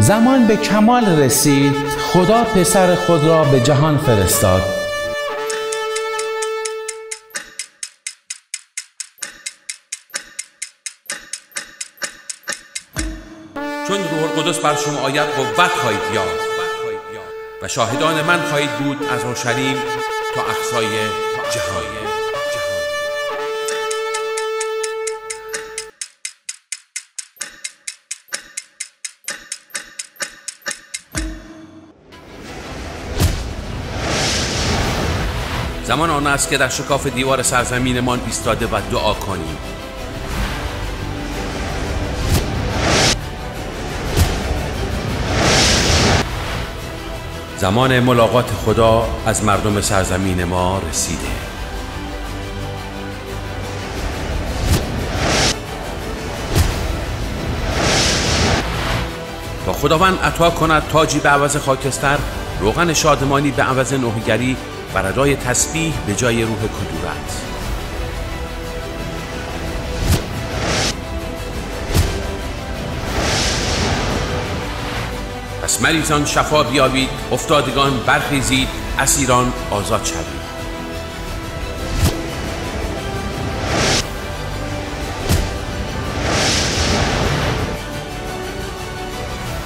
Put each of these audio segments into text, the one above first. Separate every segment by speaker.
Speaker 1: زمان به کمال رسید خدا پسر خود را به جهان فرستاد چون روح القدس بر شما آید قوت خواهید یافت و شاهدان من خواهید بود از اورشلیم تا اقصای جهان زمان آن است که در شکاف دیوار سرزمینمان ایستاده و دعا کنیم زمان ملاقات خدا از مردم سرزمین ما رسیده تا خداوند عطا کند تاجی به عوض خاکستر روغن شادمانی به عوض نوهگری بر ادای تسبیح به جای روح کدورت پس مریضان شفا بیابید افتادگان برخیزید اسیران آزاد شوید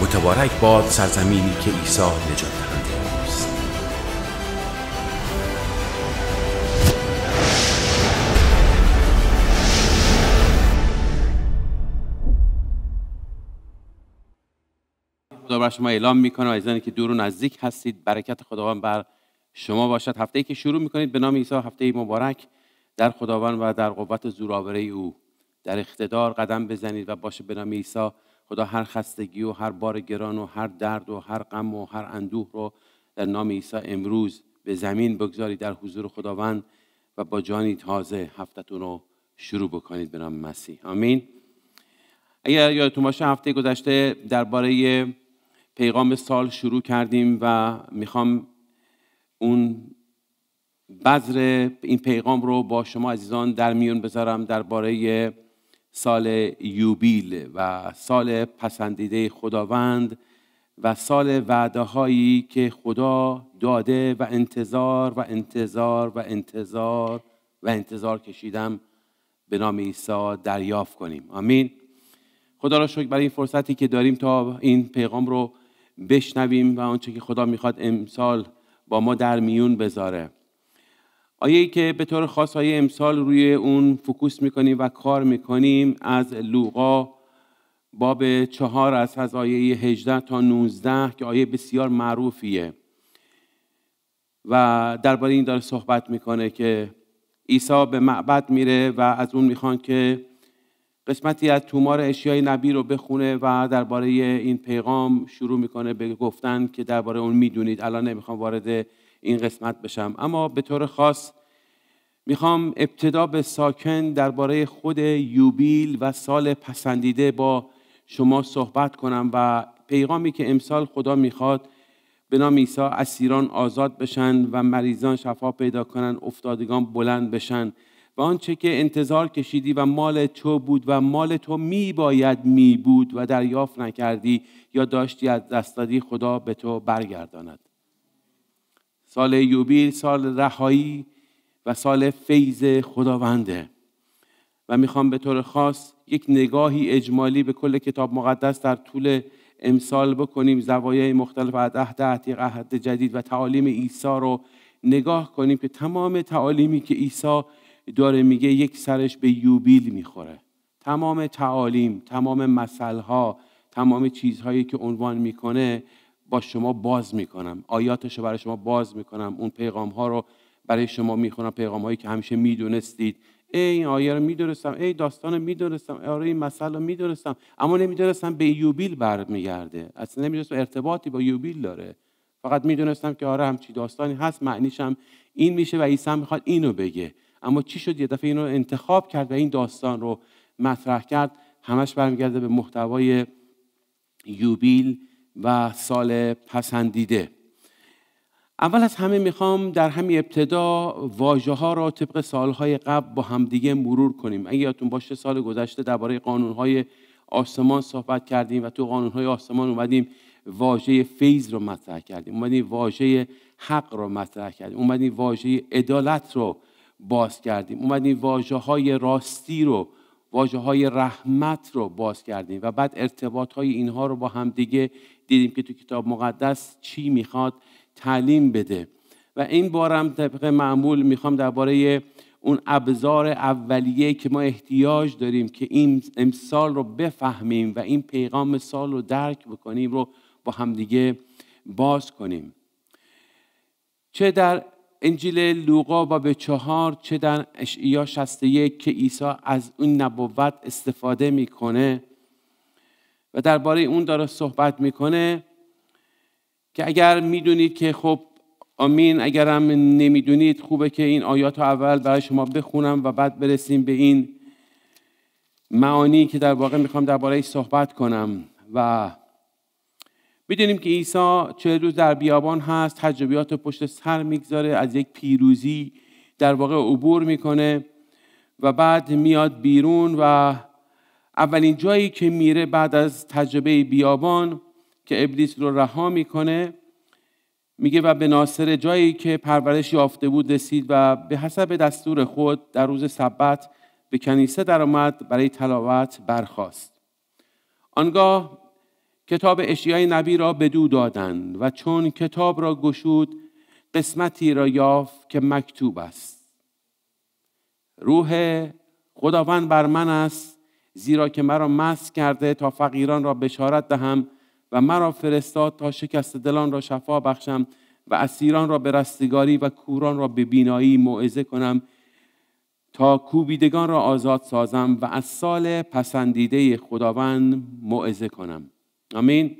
Speaker 1: متبارک باد سرزمینی که عیسی نجات دهند خدا بر شما اعلام میکنه و که دور و نزدیک هستید برکت خداوند بر شما باشد هفته ای که شروع میکنید به نام عیسی هفته ای مبارک در خداوند و در قوت زورآوره او در اقتدار قدم بزنید و باشه به نام عیسی خدا هر خستگی و هر بار گران و هر درد و هر غم و هر اندوه رو در نام عیسی امروز به زمین بگذارید در حضور خداوند و با جانی تازه هفتتون رو شروع بکنید به نام مسیح آمین اگر یادتون باشه هفته گذشته درباره پیغام سال شروع کردیم و میخوام اون بذر این پیغام رو با شما عزیزان در میون بذارم درباره سال یوبیل و سال پسندیده خداوند و سال وعده هایی که خدا داده و انتظار و انتظار و انتظار و انتظار کشیدم به نام عیسی دریافت کنیم آمین خدا را شکر برای این فرصتی که داریم تا این پیغام رو بشنویم و آنچه که خدا میخواد امسال با ما در میون بذاره آیه که به طور خاص آیه امسال روی اون فکوس میکنیم و کار میکنیم از لوقا باب چهار است از آیه 18 تا نوزده که آیه بسیار معروفیه و درباره این داره صحبت میکنه که عیسی به معبد میره و از اون میخوان که قسمتی از تومار اشیای نبی رو بخونه و درباره این پیغام شروع میکنه به گفتن که درباره اون میدونید الان نمیخوام وارد این قسمت بشم اما به طور خاص میخوام ابتدا به ساکن درباره خود یوبیل و سال پسندیده با شما صحبت کنم و پیغامی که امسال خدا میخواد به نام عیسی اسیران آزاد بشن و مریضان شفا پیدا کنن افتادگان بلند بشن و آنچه که انتظار کشیدی و مال تو بود و مال تو می باید می بود و دریافت نکردی یا داشتی از دست دادی خدا به تو برگرداند سال یوبیل سال رهایی و سال فیض خداونده و میخوام به طور خاص یک نگاهی اجمالی به کل کتاب مقدس در طول امسال بکنیم زوایای مختلف از عهد عتیق عهد جدید و تعالیم عیسی رو نگاه کنیم که تمام تعالیمی که عیسی داره میگه یک سرش به یوبیل میخوره تمام تعالیم تمام ها تمام چیزهایی که عنوان میکنه با شما باز میکنم آیاتش رو برای شما باز میکنم اون پیغام ها رو برای شما میخونم پیغام هایی که همیشه میدونستید ای این آیه رو میدونستم ای داستان رو میدونستم آره این مسئله رو میدونستم اما نمیدونستم به یوبیل برمیگرده اصلا نمیدونستم ارتباطی با یوبیل داره فقط میدونستم که آره همچی داستانی هست معنیشم این میشه و عیسی میخواد اینو بگه اما چی شد یه دفعه اینو انتخاب کرد و این داستان رو مطرح کرد همش برمیگرده به محتوای یوبیل و سال پسندیده اول از همه میخوام در همین ابتدا واژه ها را طبق سالهای قبل با همدیگه مرور کنیم اگه یادتون باشه سال گذشته درباره قانون های آسمان صحبت کردیم و تو قانون های آسمان اومدیم واژه فیض رو مطرح کردیم اومدیم واژه حق رو مطرح کردیم اومدیم واژه عدالت رو باز کردیم اومدیم واجه های راستی رو واجه های رحمت رو باز کردیم و بعد ارتباط های اینها رو با هم دیگه دیدیم که تو کتاب مقدس چی میخواد تعلیم بده و این بارم طبق معمول میخوام درباره اون ابزار اولیه که ما احتیاج داریم که این امسال رو بفهمیم و این پیغام سال رو درک بکنیم رو با همدیگه باز کنیم چه در انجیل لوقا و به چهار چه در اشعیا 61 که عیسی از اون نبوت استفاده میکنه و درباره اون داره صحبت میکنه که اگر میدونید که خب آمین اگرم نمیدونید خوبه که این آیات رو اول برای شما بخونم و بعد برسیم به این معانی که در واقع میخوام درباره صحبت کنم و میدونیم که عیسی چه روز در بیابان هست تجربیات پشت سر میگذاره از یک پیروزی در واقع عبور میکنه و بعد میاد بیرون و اولین جایی که میره بعد از تجربه بیابان که ابلیس رو رها میکنه میگه و به ناصر جایی که پرورش یافته بود رسید و به حسب دستور خود در روز سبت به کنیسه درآمد برای تلاوت برخاست آنگاه کتاب اشیای نبی را به دو دادند و چون کتاب را گشود قسمتی را یافت که مکتوب است روح خداوند بر من است زیرا که مرا مس کرده تا فقیران را بشارت دهم و مرا فرستاد تا شکست دلان را شفا بخشم و اسیران را به رستگاری و کوران را به بینایی موعظه کنم تا کوبیدگان را آزاد سازم و از سال پسندیده خداوند موعظه کنم آمین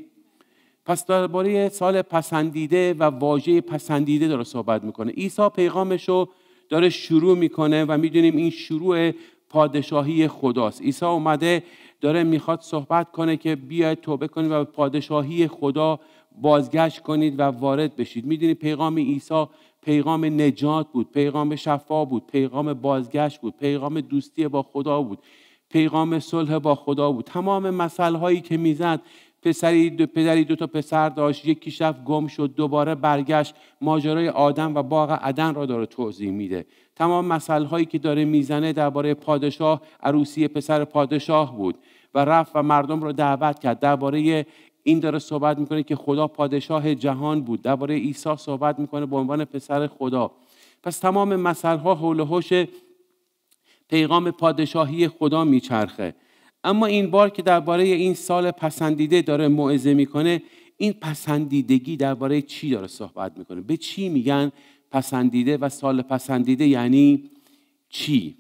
Speaker 1: پس درباره سال پسندیده و واژه پسندیده داره صحبت میکنه عیسی پیغامش رو داره شروع میکنه و میدونیم این شروع پادشاهی خداست عیسی اومده داره میخواد صحبت کنه که بیاید توبه کنید و پادشاهی خدا بازگشت کنید و وارد بشید میدونید پیغام عیسی پیغام نجات بود پیغام شفا بود پیغام بازگشت بود پیغام دوستی با خدا بود پیغام صلح با خدا بود تمام مسائل هایی که میزد پسری دو پدری دو تا پسر داشت یکی شب گم شد دوباره برگشت ماجرای آدم و باغ عدن را داره توضیح میده تمام مسائل هایی که داره میزنه درباره پادشاه عروسی پسر پادشاه بود و رفت و مردم را دعوت کرد درباره این داره صحبت میکنه که خدا پادشاه جهان بود درباره عیسی صحبت میکنه به عنوان پسر خدا پس تمام مسائل ها حول و پیغام پادشاهی خدا میچرخه اما این بار که درباره این سال پسندیده داره موعظه میکنه این پسندیدگی درباره چی داره صحبت میکنه به چی میگن پسندیده و سال پسندیده یعنی چی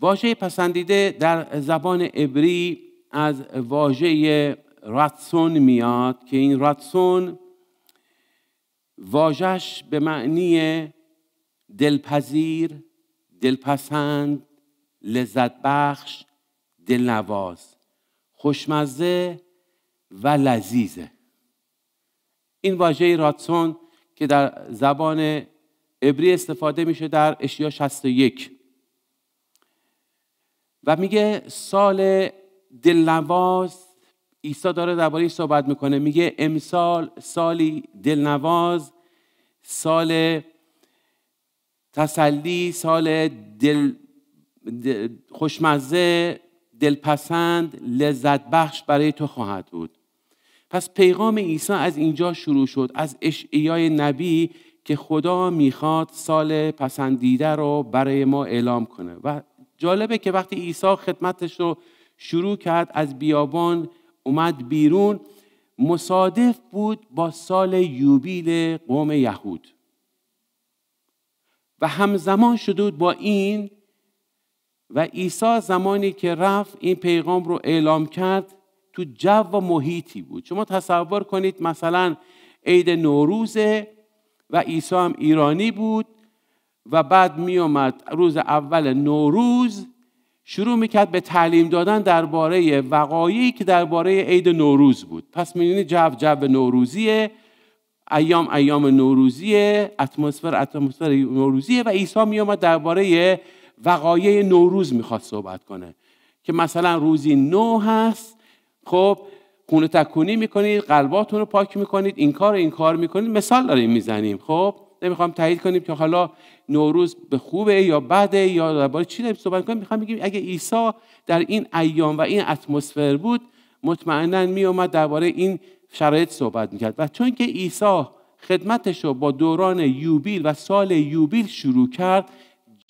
Speaker 1: واژه پسندیده در زبان عبری از واژه راتسون میاد که این راتسون واژش به معنی دلپذیر دلپسند لذت بخش دلنواز خوشمزه و لذیذه این واژه راتسون که در زبان عبری استفاده میشه در اشیا 61 و میگه سال دلنواز عیسی داره درباره صحبت میکنه میگه امسال سالی دلنواز سال تسلی سال دل خوشمزه دلپسند لذت بخش برای تو خواهد بود پس پیغام عیسی از اینجا شروع شد از اشعیای نبی که خدا میخواد سال پسندیده رو برای ما اعلام کنه و جالبه که وقتی عیسی خدمتش رو شروع کرد از بیابان اومد بیرون مصادف بود با سال یوبیل قوم یهود و همزمان شده با این و عیسی زمانی که رفت این پیغام رو اعلام کرد تو جو و محیطی بود شما تصور کنید مثلا عید نوروزه و عیسی هم ایرانی بود و بعد می اومد روز اول نوروز شروع میکرد به تعلیم دادن درباره وقایعی که درباره عید نوروز بود پس میبینید جو جو نوروزیه ایام ایام نوروزیه اتمسفر اتمسفر نوروزیه و عیسی میومد درباره وقایع نوروز میخواد صحبت کنه که مثلا روزی نو هست خب خونه تکونی میکنید قلباتون رو پاک میکنید این کار این کار میکنید مثال داریم میزنیم خب نمیخوام تایید کنیم که حالا نوروز به خوبه یا بده یا درباره چی داریم صحبت کنیم میخوام بگیم اگه عیسی در این ایام و این اتمسفر بود مطمئنا میومد درباره این شرایط صحبت میکرد و چون که عیسی خدمتش رو با دوران یوبیل و سال یوبیل شروع کرد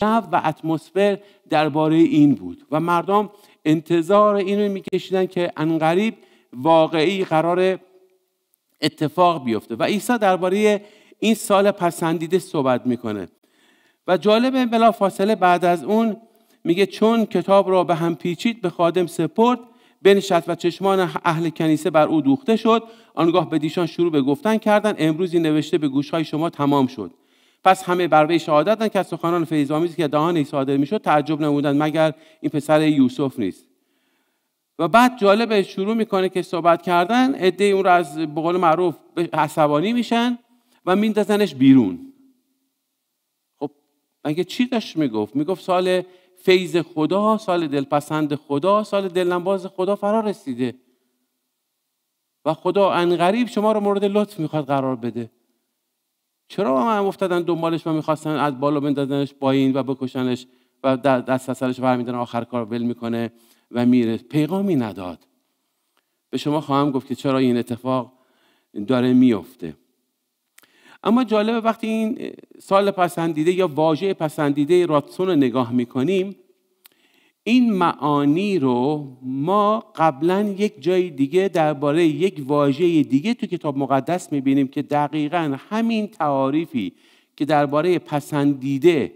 Speaker 1: جو و اتمسفر درباره این بود و مردم انتظار اینو میکشیدن که انقریب واقعی قرار اتفاق بیفته و عیسی درباره این سال پسندیده صحبت میکنه و جالبه بلا فاصله بعد از اون میگه چون کتاب را به هم پیچید به خادم سپرد بنشست و چشمان اهل کنیسه بر او دوخته شد آنگاه به دیشان شروع به گفتن کردند امروزی نوشته به گوشهای شما تمام شد پس همه بر وی شهادت که از سخنان فیضآمیزی که دهان صادر میشد تعجب نمودن مگر این پسر یوسف نیست و بعد جالب شروع میکنه که صحبت کردن عده اون رو از بقول معروف عصبانی میشن و میندازنش بیرون خب مگه چی داشت میگفت میگفت سال فیض خدا سال دلپسند خدا سال دلنباز خدا فرا رسیده و خدا انقریب شما رو مورد لطف میخواد قرار بده چرا با من افتادن دنبالش و میخواستن از بالا بندازنش پایین و بکشنش و دست سرش برمیدن آخر کار ول میکنه و میره پیغامی نداد به شما خواهم گفت که چرا این اتفاق داره میفته اما جالبه وقتی این سال پسندیده یا واژه پسندیده راتسون رو نگاه میکنیم این معانی رو ما قبلا یک جای دیگه درباره یک واژه دیگه تو کتاب مقدس میبینیم که دقیقا همین تعاریفی که درباره پسندیده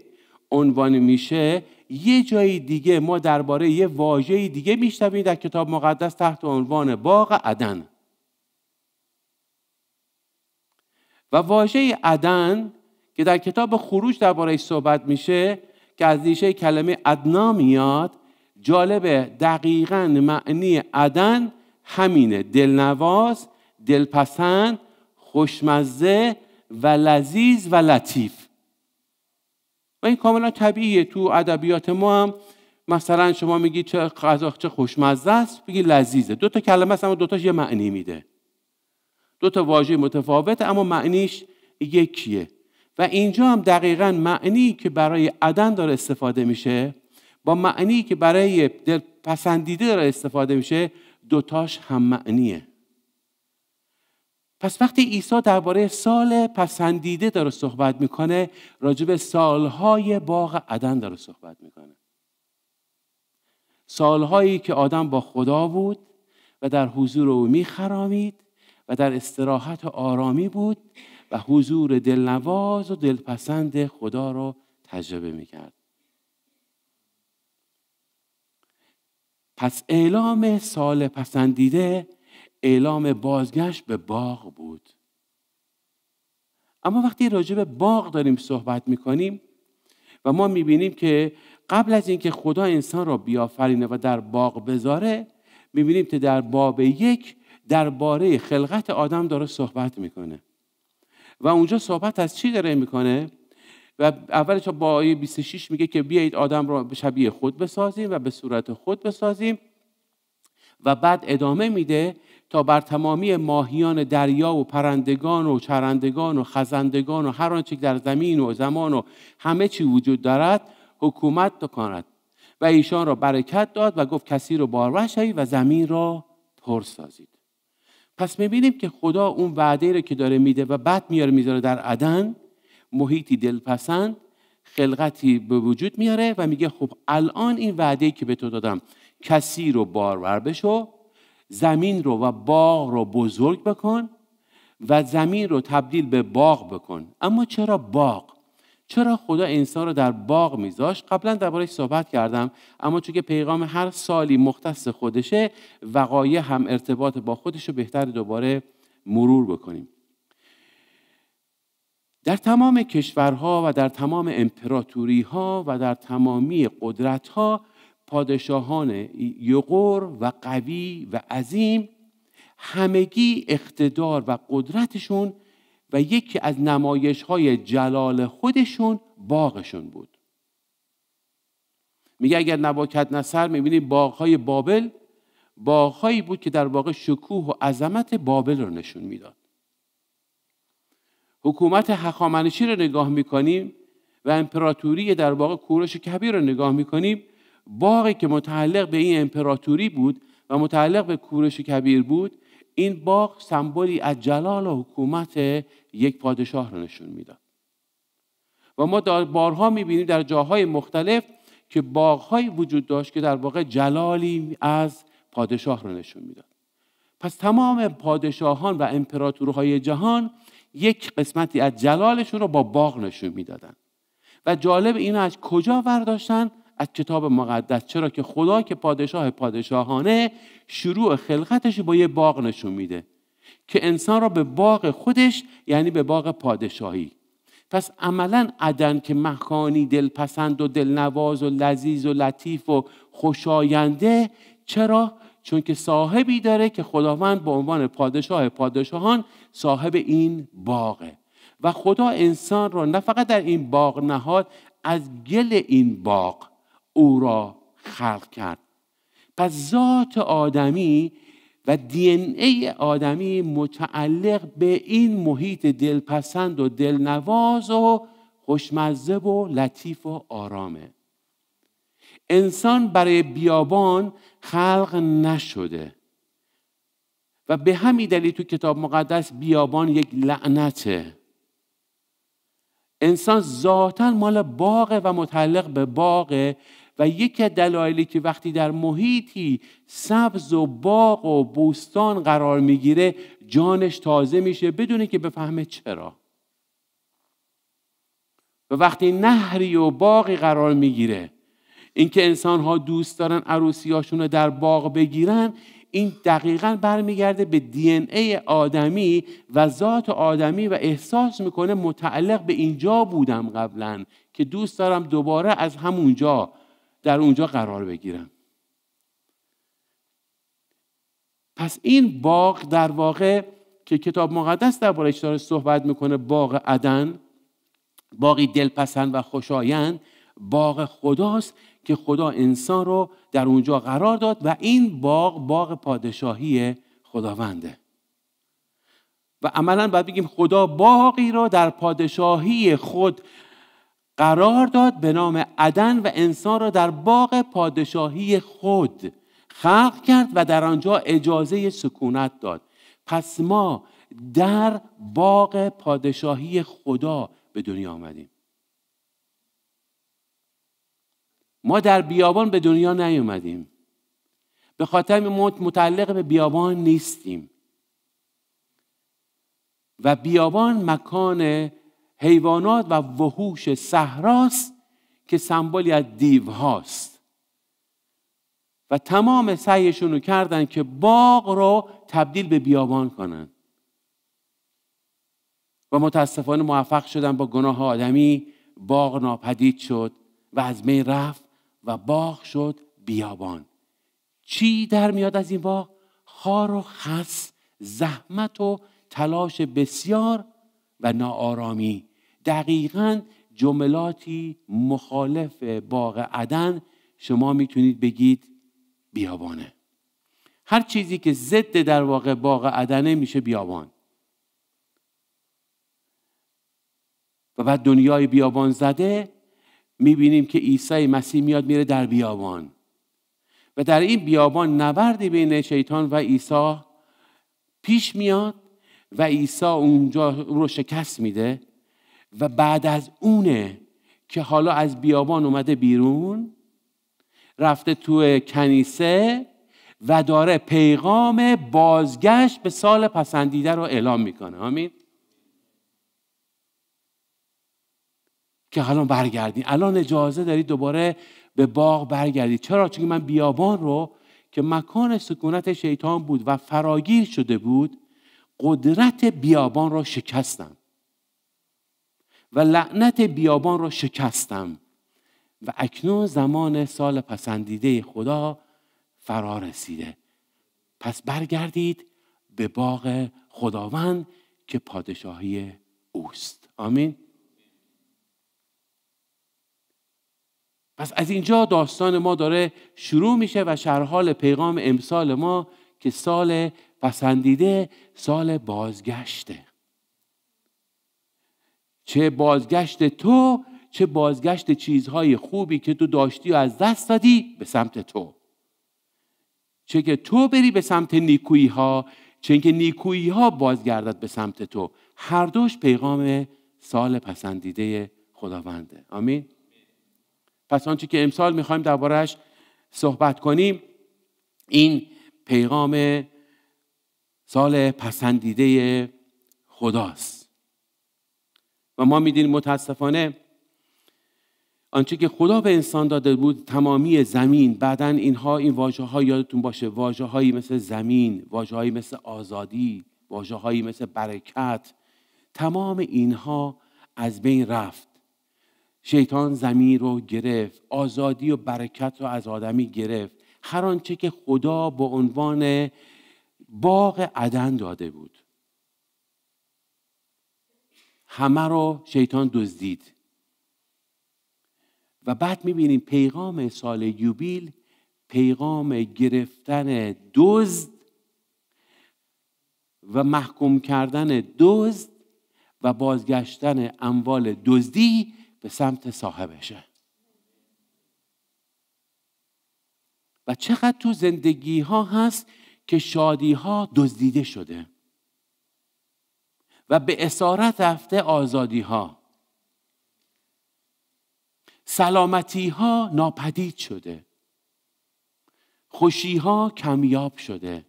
Speaker 1: عنوان میشه یه جای دیگه ما درباره یه واژه دیگه میشنویم در کتاب مقدس تحت عنوان باغ عدن و واژه عدن که در کتاب خروج دربارهش صحبت میشه که از ریشه کلمه ادنا میاد جالبه دقیقا معنی عدن همینه دلنواز دلپسند خوشمزه و لذیذ و لطیف و این کاملا طبیعیه تو ادبیات ما هم مثلا شما میگی چه غذا چه خوشمزه است میگی لذیذه دو تا کلمه است اما دو تاش یه معنی میده دو تا واژه متفاوت اما معنیش یکیه و اینجا هم دقیقا معنی که برای عدن داره استفاده میشه با معنی که برای دل پسندیده داره استفاده میشه دوتاش هم معنیه پس وقتی عیسی درباره سال پسندیده داره صحبت میکنه راجب سالهای باغ عدن داره صحبت میکنه سالهایی که آدم با خدا بود و در حضور او میخرامید و در استراحت و آرامی بود و حضور دلنواز و دلپسند خدا را تجربه میکرد پس اعلام سال پسندیده اعلام بازگشت به باغ بود اما وقتی راجع به باغ داریم صحبت میکنیم و ما میبینیم که قبل از اینکه خدا انسان را بیافرینه و در باغ بذاره میبینیم که در باب یک درباره خلقت آدم داره صحبت میکنه و اونجا صحبت از چی داره میکنه و اولش با آیه 26 میگه که بیایید آدم را به شبیه خود بسازیم و به صورت خود بسازیم و بعد ادامه میده تا بر تمامی ماهیان دریا و پرندگان و چرندگان و خزندگان و هر آنچه در زمین و زمان و همه چی وجود دارد حکومت کند و ایشان را برکت داد و گفت کسی رو بارور شوید و زمین را پر سازید پس میبینیم که خدا اون وعده رو که داره میده و بعد میاره میذاره در عدن محیطی دلپسند خلقتی به وجود میاره و میگه خب الان این وعده که به تو دادم کسی رو بارور بشو زمین رو و باغ رو بزرگ بکن و زمین رو تبدیل به باغ بکن اما چرا باغ چرا خدا انسان رو در باغ میذاشت قبلا دربارهش صحبت کردم اما چون که پیغام هر سالی مختص خودشه وقایع هم ارتباط با خودش رو بهتر دوباره مرور بکنیم در تمام کشورها و در تمام امپراتوری ها و در تمامی قدرت ها پادشاهان یقور و قوی و عظیم همگی اقتدار و قدرتشون و یکی از نمایش های جلال خودشون باغشون بود میگه اگر نباکت نصر باغ باغهای بابل باغهایی بود که در واقع شکوه و عظمت بابل رو نشون میداد حکومت هخامنشی رو نگاه میکنیم و امپراتوری در واقع کورش کبیر رو نگاه میکنیم باغی که متعلق به این امپراتوری بود و متعلق به کورش کبیر بود این باغ سمبولی از جلال و حکومت یک پادشاه را نشون میداد و ما بارها میبینیم در جاهای مختلف که باغهایی وجود داشت که در واقع جلالی از پادشاه را نشون میداد پس تمام پادشاهان و امپراتورهای جهان یک قسمتی از جلالشون رو با باغ نشون میدادند و جالب این از کجا ورداشتن از کتاب مقدس چرا که خدا که پادشاه پادشاهانه شروع خلقتش با یه باغ نشون میده که انسان را به باغ خودش یعنی به باغ پادشاهی پس عملا عدن که مکانی دلپسند و دلنواز و لذیذ و لطیف و خوشاینده چرا چون که صاحبی داره که خداوند به عنوان پادشاه پادشاهان صاحب این باغه و خدا انسان را نه فقط در این باغ نهاد از گل این باغ او را خلق کرد پس ذات آدمی و دی ای آدمی متعلق به این محیط دلپسند و دلنواز و خوشمزه و لطیف و آرامه انسان برای بیابان خلق نشده و به همین دلیل تو کتاب مقدس بیابان یک لعنته انسان ذاتا مال باغه و متعلق به باغه و یکی از دلایلی که وقتی در محیطی سبز و باغ و بوستان قرار میگیره جانش تازه میشه بدون که بفهمه چرا و وقتی نهری و باغی قرار میگیره اینکه انسان ها دوست دارن عروسی رو در باغ بگیرن این دقیقا برمیگرده به دی ای آدمی و ذات آدمی و احساس میکنه متعلق به اینجا بودم قبلا که دوست دارم دوباره از همونجا در اونجا قرار بگیرن پس این باغ در واقع که کتاب مقدس دربارهش داره صحبت میکنه باغ عدن باقی دلپسند و خوشایند باغ خداست که خدا انسان رو در اونجا قرار داد و این باغ باغ پادشاهی خداونده و عملا باید بگیم خدا باقی را در پادشاهی خود قرار داد به نام عدن و انسان را در باغ پادشاهی خود خلق کرد و در آنجا اجازه سکونت داد پس ما در باغ پادشاهی خدا به دنیا آمدیم ما در بیابان به دنیا نیومدیم به خاطر موت متعلق به بیابان نیستیم و بیابان مکان حیوانات و وحوش صحراست که سمبولی از هاست و تمام سعیشون رو کردن که باغ رو تبدیل به بیابان کنن و متاسفانه موفق شدن با گناه آدمی باغ ناپدید شد و از می رفت و باغ شد بیابان چی در میاد از این باغ خار و خس زحمت و تلاش بسیار و ناآرامی دقیقا جملاتی مخالف باغ عدن شما میتونید بگید بیابانه هر چیزی که ضد در واقع باغ عدنه میشه بیابان و بعد دنیای بیابان زده میبینیم که عیسی مسیح میاد میره در بیابان و در این بیابان نبردی بین شیطان و عیسی پیش میاد و عیسی اونجا رو شکست میده و بعد از اونه که حالا از بیابان اومده بیرون رفته تو کنیسه و داره پیغام بازگشت به سال پسندیده رو اعلام میکنه آمین که حالا برگردی الان اجازه دارید دوباره به باغ برگردید چرا چون من بیابان رو که مکان سکونت شیطان بود و فراگیر شده بود قدرت بیابان رو شکستم و لعنت بیابان را شکستم و اکنون زمان سال پسندیده خدا فرا رسیده پس برگردید به باغ خداوند که پادشاهی اوست آمین پس از اینجا داستان ما داره شروع میشه و شرحال پیغام امسال ما که سال پسندیده سال بازگشته چه بازگشت تو چه بازگشت چیزهای خوبی که تو داشتی و از دست دادی به سمت تو چه که تو بری به سمت نیکویی ها چه که نیکویی ها بازگردد به سمت تو هر دوش پیغام سال پسندیده خداونده آمین پس آنچه که امسال میخوایم دربارهش صحبت کنیم این پیغام سال پسندیده خداست و ما میدینیم متاسفانه آنچه که خدا به انسان داده بود تمامی زمین بعدا اینها این واجه ها یادتون باشه واجه هایی مثل زمین واجه هایی مثل آزادی واجه هایی مثل برکت تمام اینها از بین رفت شیطان زمین رو گرفت آزادی و برکت رو از آدمی گرفت هر آنچه که خدا به عنوان باغ عدن داده بود همه رو شیطان دزدید و بعد میبینیم پیغام سال یوبیل پیغام گرفتن دزد و محکوم کردن دزد و بازگشتن اموال دزدی به سمت صاحبشه و چقدر تو زندگی ها هست که شادی ها دزدیده شده و به اسارت رفته آزادی ها سلامتی ها ناپدید شده خوشی ها کمیاب شده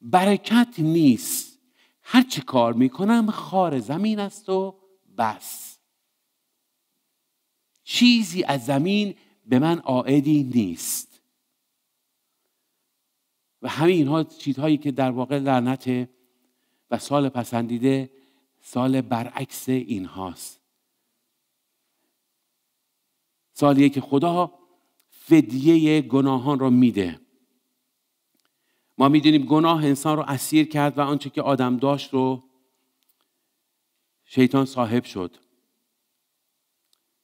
Speaker 1: برکت نیست هر چه کار میکنم خار زمین است و بس چیزی از زمین به من عائدی نیست و همین ها چیزهایی که در واقع لعنت سال پسندیده سال برعکس این هاست سالیه که خدا فدیه گناهان را میده ما میدونیم گناه انسان رو اسیر کرد و آنچه که آدم داشت رو شیطان صاحب شد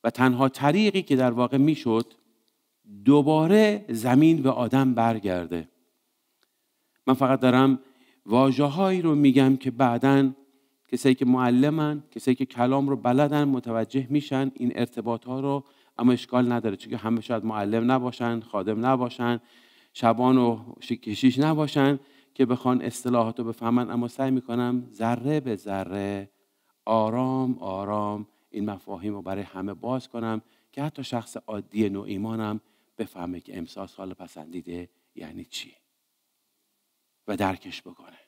Speaker 1: و تنها طریقی که در واقع میشد دوباره زمین به آدم برگرده من فقط دارم واجه هایی رو میگم که بعدا کسایی که معلمن کسایی که کلام رو بلدن متوجه میشن این ارتباط ها رو اما اشکال نداره چون همه شاید معلم نباشن خادم نباشن شبان و کشیش نباشن که بخوان اصطلاحات رو بفهمن اما سعی میکنم ذره به ذره آرام آرام این مفاهیم رو برای همه باز کنم که حتی شخص عادی نوع ایمانم بفهمه که امسال سال پسندیده یعنی چی و درکش بکنه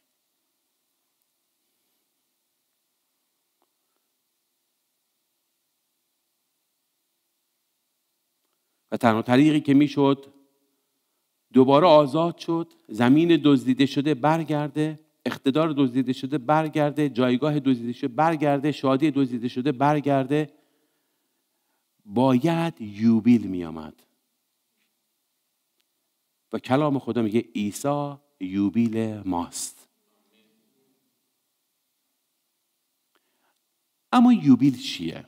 Speaker 1: و تنها طریقی که میشد دوباره آزاد شد زمین دزدیده شده برگرده اقتدار دزدیده شده برگرده جایگاه دزدیده شده برگرده شادی دزدیده شده برگرده باید یوبیل می و کلام خدا میگه عیسی یوبیل ماست اما یوبیل چیه؟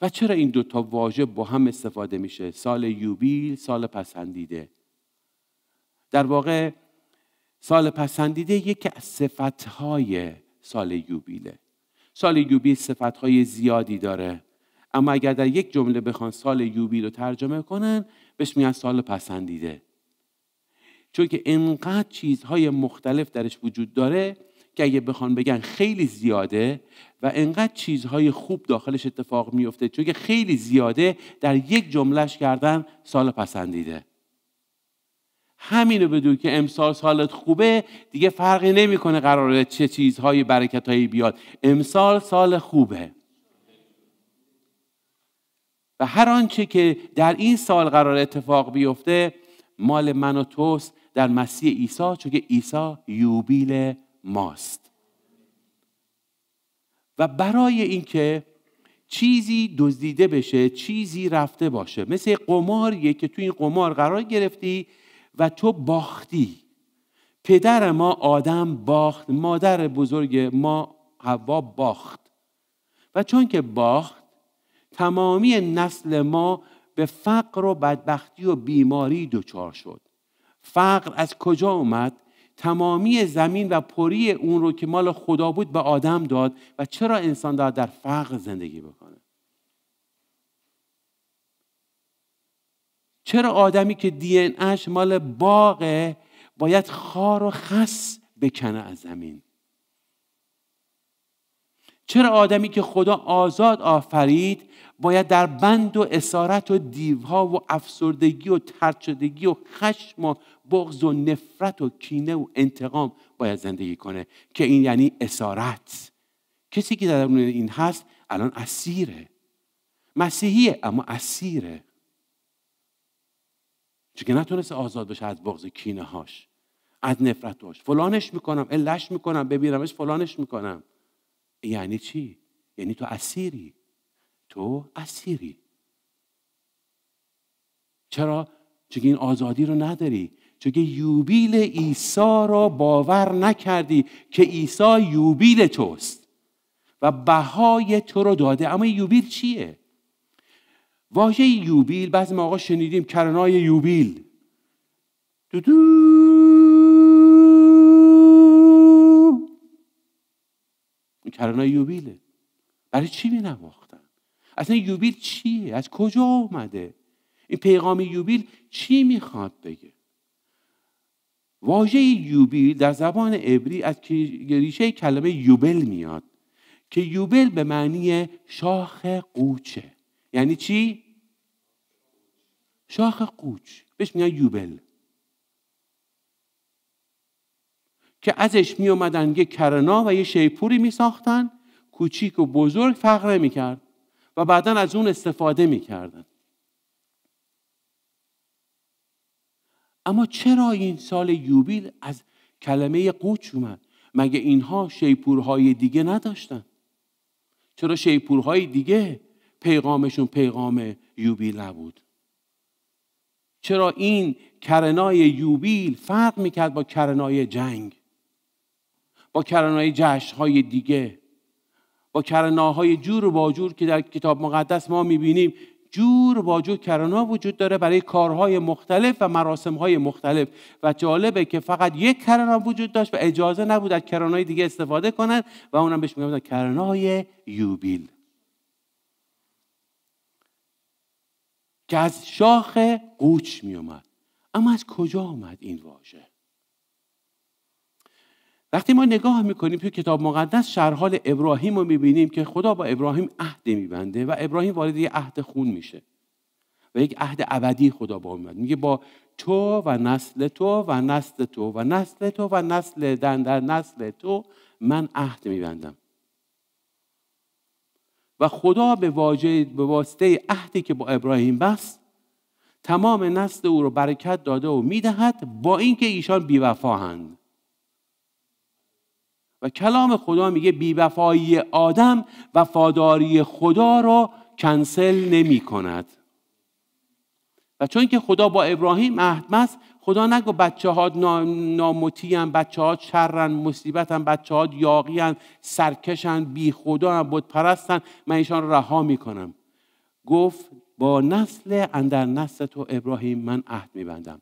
Speaker 1: و چرا این دوتا واژه با هم استفاده میشه؟ سال یوبیل، سال پسندیده در واقع سال پسندیده یکی از صفتهای سال یوبیله سال یوبیل صفتهای زیادی داره اما اگر در یک جمله بخوان سال یوبیل رو ترجمه کنن بهش میگن سال پسندیده چون که انقدر چیزهای مختلف درش وجود داره که اگه بخوان بگن خیلی زیاده و انقدر چیزهای خوب داخلش اتفاق میفته چون که خیلی زیاده در یک جملهش کردن سال پسندیده همینو بدون که امسال سالت خوبه دیگه فرقی نمیکنه قراره چه چیزهای برکتهایی بیاد امسال سال خوبه و هر آنچه که در این سال قرار اتفاق بیفته مال من و توست در مسیح عیسی چون که عیسی یوبیل ماست و برای اینکه چیزی دزدیده بشه چیزی رفته باشه مثل قماریه که تو این قمار قرار گرفتی و تو باختی پدر ما آدم باخت مادر بزرگ ما هوا باخت و چون که باخت تمامی نسل ما به فقر و بدبختی و بیماری دچار شد فقر از کجا اومد تمامی زمین و پری اون رو که مال خدا بود به آدم داد و چرا انسان داد در فقر زندگی بکنه چرا آدمی که دی اش مال باغه باید خار و خس بکنه از زمین چرا آدمی که خدا آزاد آفرید باید در بند و اسارت و دیوها و افسردگی و ترچدگی و خشم و بغض و نفرت و کینه و انتقام باید زندگی کنه که این یعنی اسارت کسی که در این هست الان اسیره مسیحیه اما اسیره چون که نتونست آزاد بشه از بغض کینه هاش از هاش فلانش میکنم الش میکنم ببینمش فلانش میکنم یعنی چی یعنی تو اسیری تو اسیری چرا چون این آزادی رو نداری چون یوبیل عیسی را باور نکردی که عیسی یوبیل توست و بهای تو رو داده اما یوبیل چیه واژه یوبیل بعضی آقا شنیدیم کرنای یوبیل دو دو کرنای یوبیله برای چی می نواخ؟ اصلا یوبیل چیه از کجا اومده این پیغام یوبیل چی میخواد بگه واژه یوبیل در زبان عبری از ریشه کلمه یوبل میاد که یوبل به معنی شاخ قوچه یعنی چی شاخ قوچ بهش میگن یوبل که ازش می اومدن یه کرنا و یه شیپوری می ساختن کوچیک و بزرگ فرق نمی و بعدا از اون استفاده میکردن اما چرا این سال یوبیل از کلمه قوچ اومد مگه اینها شیپورهای دیگه نداشتن چرا شیپورهای دیگه پیغامشون پیغام یوبیل نبود چرا این کرنای یوبیل فرق میکرد با کرنای جنگ با کرنای جشنهای دیگه با کرناهای جور و باجور که در کتاب مقدس ما میبینیم جور با جور کرنا وجود داره برای کارهای مختلف و مراسمهای مختلف و جالبه که فقط یک کرنا وجود داشت و اجازه نبود از کرنای دیگه استفاده کنند و اونم بهش میگن کرنای یوبیل که از شاخ قوچ میومد اما از کجا آمد این واژه وقتی ما نگاه میکنیم توی کتاب مقدس شرحال ابراهیم رو میبینیم که خدا با ابراهیم عهد میبنده و ابراهیم وارد یه عهد خون میشه و یک عهد ابدی خدا با میبنده میگه با تو و نسل تو و نسل تو و نسل تو و نسل دن در نسل تو من عهد میبندم و خدا به به واسطه عهدی که با ابراهیم بست تمام نسل او رو برکت داده و میدهد با اینکه ایشان بیوفاهند کلام خدا میگه بیوفایی آدم وفاداری خدا رو کنسل نمی کند و چون که خدا با ابراهیم عهد مست خدا نگو بچه ها نامتی هم بچه ها چرن مصیبت هم بچه ها یاقی هم سرکش بی خدا هم بود پرستن من ایشان رو رها میکنم گفت با نسل اندر نسل تو ابراهیم من عهد میبندم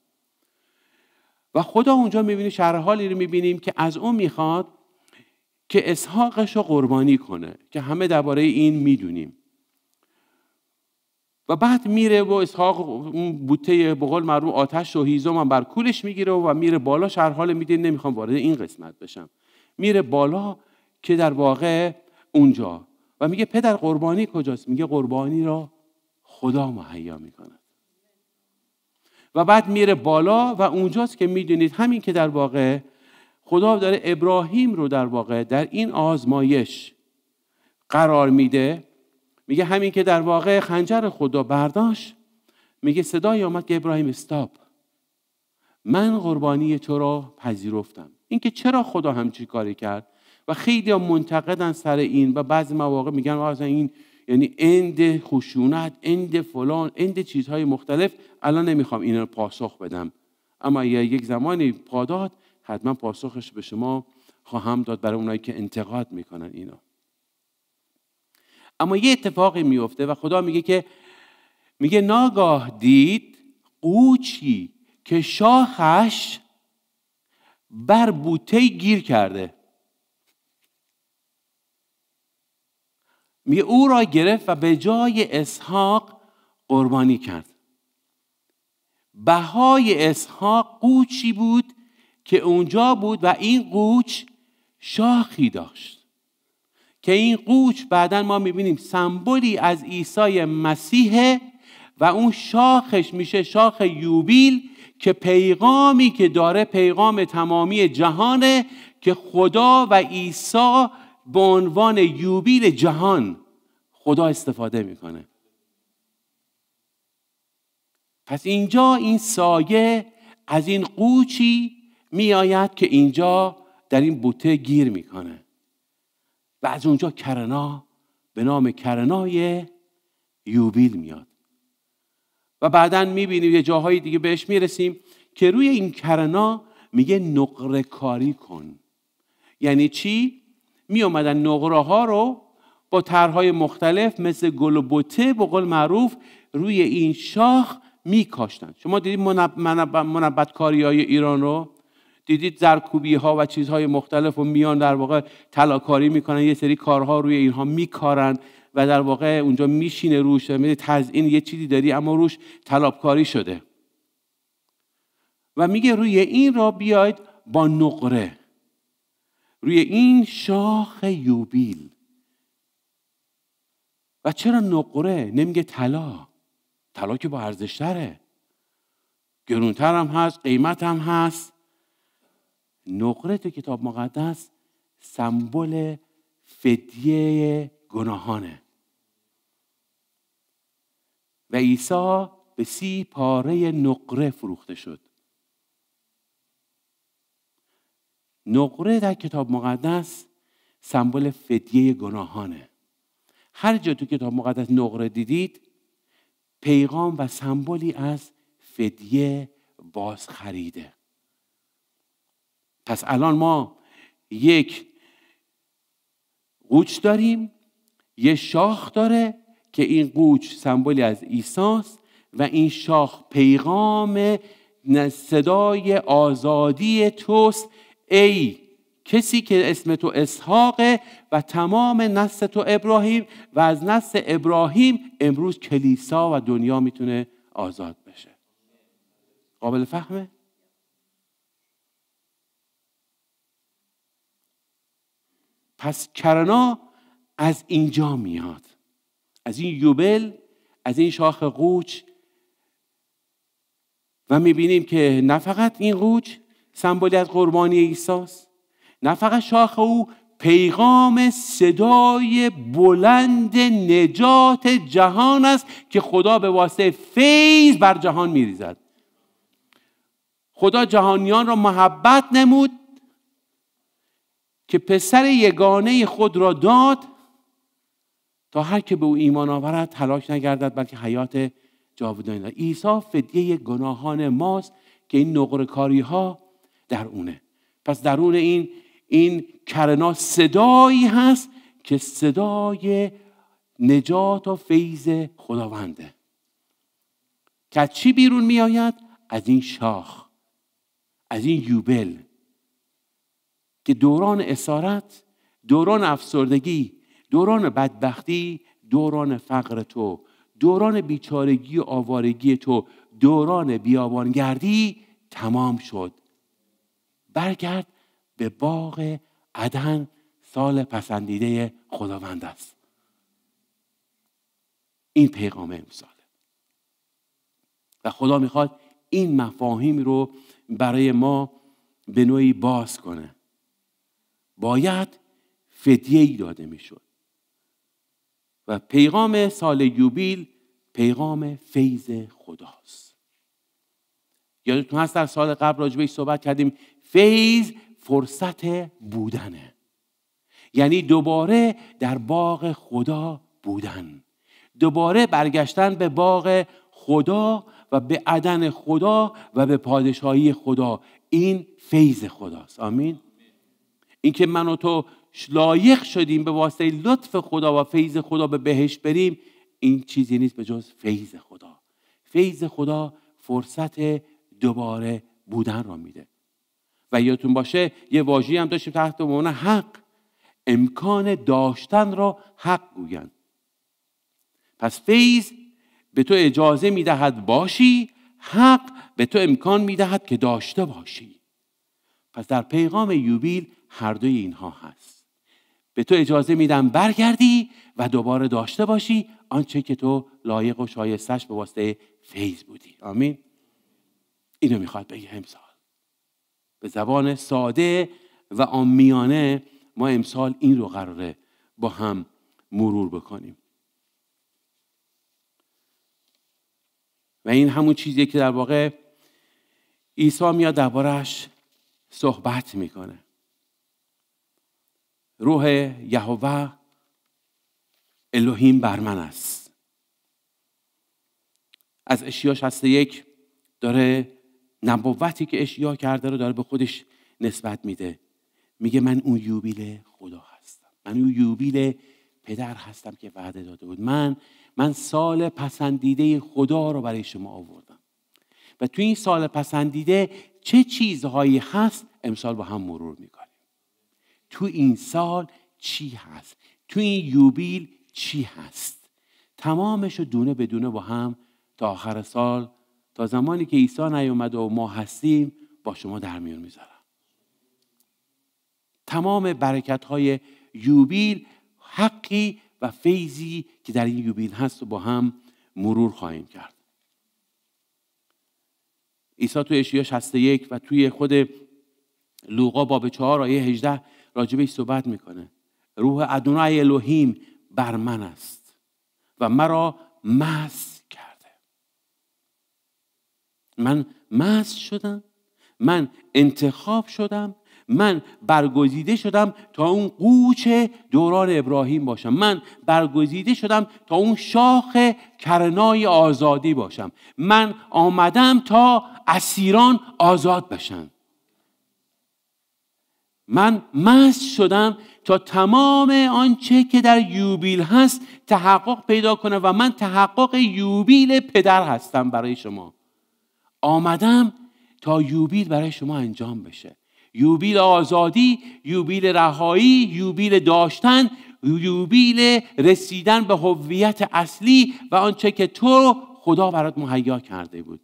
Speaker 1: و خدا اونجا میبینی شهر حالی رو میبینیم که از اون میخواد که اسحاقش رو قربانی کنه که همه درباره این میدونیم و بعد میره و اسحاق اون بوته بقول معروف آتش و هیزم هم بر کولش میگیره و میره بالا هر حال میده نمیخوام وارد این قسمت بشم میره بالا که در واقع اونجا و میگه پدر قربانی کجاست میگه قربانی را خدا مهیا میکنه و بعد میره بالا و اونجاست که میدونید همین که در واقع خدا داره ابراهیم رو در واقع در این آزمایش قرار میده میگه همین که در واقع خنجر خدا برداشت میگه صدای آمد که ابراهیم استاب من قربانی تو را پذیرفتم اینکه چرا خدا همچی کاری کرد و خیلی هم منتقدن سر این و بعضی مواقع میگن اصلا این یعنی اند خشونت اند فلان اند چیزهای مختلف الان نمیخوام این رو پاسخ بدم اما یک زمانی پاداد حتما پاسخش به شما خواهم داد برای اونایی که انتقاد میکنن اینا اما یه اتفاقی میفته و خدا میگه که میگه ناگاه دید قوچی که شاخش بر بوته گیر کرده میگه او را گرفت و به جای اسحاق قربانی کرد بهای اسحاق قوچی بود که اونجا بود و این قوچ شاخی داشت که این قوچ بعدا ما میبینیم سمبولی از عیسی مسیح و اون شاخش میشه شاخ یوبیل که پیغامی که داره پیغام تمامی جهانه که خدا و عیسی به عنوان یوبیل جهان خدا استفاده میکنه پس اینجا این سایه از این قوچی میآید که اینجا در این بوته گیر میکنه و از اونجا کرنا به نام کرنای یوبیل میاد و بعدا میبینیم یه جاهای دیگه بهش میرسیم که روی این کرنا میگه نقره کاری کن یعنی چی؟ می نقره ها رو با طرحهای مختلف مثل گل و بوته به قول معروف روی این شاخ میکاشتن شما دیدید منبت, منبت کاری های ایران رو دیدید زرکوبی ها و چیزهای مختلف و میان در واقع تلاکاری میکنن یه سری کارها روی اینها میکارن و در واقع اونجا میشینه روش میده تزئین یه چیزی داری اما روش طلابکاری شده و میگه روی این را بیاید با نقره روی این شاخ یوبیل و چرا نقره نمیگه طلا طلا که با ارزشتره گرونتر هم هست قیمت هم هست نقره تو کتاب مقدس سمبل فدیه گناهانه و عیسی به سی پاره نقره فروخته شد نقره در کتاب مقدس سمبل فدیه گناهانه هر جا تو کتاب مقدس نقره دیدید پیغام و سمبلی از فدیه باز خریده پس الان ما یک قوچ داریم یه شاخ داره که این قوچ سمبلی از ایساس و این شاخ پیغام صدای آزادی توست ای کسی که اسم تو اسحاق و تمام نسل تو ابراهیم و از نسل ابراهیم امروز کلیسا و دنیا میتونه آزاد بشه قابل فهمه پس کرنا از اینجا میاد از این یوبل از این شاخ قوچ و میبینیم که نه فقط این قوچ سمبولی از قربانی ایساس، نه فقط شاخ او پیغام صدای بلند نجات جهان است که خدا به واسطه فیض بر جهان میریزد خدا جهانیان را محبت نمود که پسر یگانه خود را داد تا هر که به او ایمان آورد تلاش نگردد بلکه حیات جاودانی دارد عیسی فدیه گناهان ماست که این نقرکاری ها در اونه پس درون این این کرنا صدایی هست که صدای نجات و فیض خداونده که از چی بیرون می آید؟ از این شاخ از این یوبل که دوران اسارت دوران افسردگی دوران بدبختی دوران فقر تو دوران بیچارگی و آوارگی تو دوران بیابانگردی تمام شد برگرد به باغ عدن سال پسندیده خداوند است این پیغام امساله و خدا میخواد این مفاهیم رو برای ما به نوعی باز کنه باید فدیه ای داده میشد و پیغام سال یوبیل پیغام فیض خداست یادتون هست در سال قبل راجبه صحبت کردیم فیض فرصت بودنه یعنی دوباره در باغ خدا بودن دوباره برگشتن به باغ خدا و به عدن خدا و به پادشاهی خدا این فیض خداست آمین اینکه من و تو لایق شدیم به واسطه لطف خدا و فیض خدا به بهش بریم این چیزی نیست به جز فیض خدا فیض خدا فرصت دوباره بودن را میده و یادتون باشه یه واژه هم داشتیم تحت عنوان حق امکان داشتن را حق گویند پس فیض به تو اجازه میدهد باشی حق به تو امکان میدهد که داشته باشی پس در پیغام یوبیل هر دوی اینها هست به تو اجازه میدم برگردی و دوباره داشته باشی آنچه که تو لایق و شایستش به واسطه فیض بودی آمین اینو میخواد بگه امسال به زبان ساده و آمیانه ما امسال این رو قراره با هم مرور بکنیم و این همون چیزیه که در واقع عیسی میاد دربارهش صحبت میکنه روح یهوه الوهیم بر من است از اشیا یک داره نبوتی که اشیا کرده رو داره به خودش نسبت میده میگه من اون یوبیل خدا هستم من اون یوبیل پدر هستم که وعده داده بود من من سال پسندیده خدا رو برای شما آوردم و تو این سال پسندیده چه چیزهایی هست امسال با هم مرور میکنیم تو این سال چی هست تو این یوبیل چی هست تمامش رو دونه به دونه با هم تا آخر سال تا زمانی که عیسی نیومد و ما هستیم با شما در میون میذارم تمام برکت های یوبیل حقی و فیضی که در این یوبیل هست و با هم مرور خواهیم کرد عیسی تو اشیا 61 و توی خود لوقا باب 4 آیه 18 راجبش صحبت میکنه روح ادونای الوهیم بر من است و مرا مس کرده من مس شدم من انتخاب شدم من برگزیده شدم تا اون قوچ دوران ابراهیم باشم من برگزیده شدم تا اون شاخ کرنای آزادی باشم من آمدم تا اسیران آزاد بشن من مست شدم تا تمام آنچه که در یوبیل هست تحقق پیدا کنه و من تحقق یوبیل پدر هستم برای شما آمدم تا یوبیل برای شما انجام بشه یوبیل آزادی یوبیل رهایی یوبیل داشتن یوبیل رسیدن به هویت اصلی و آنچه که تو خدا برات مهیا کرده بود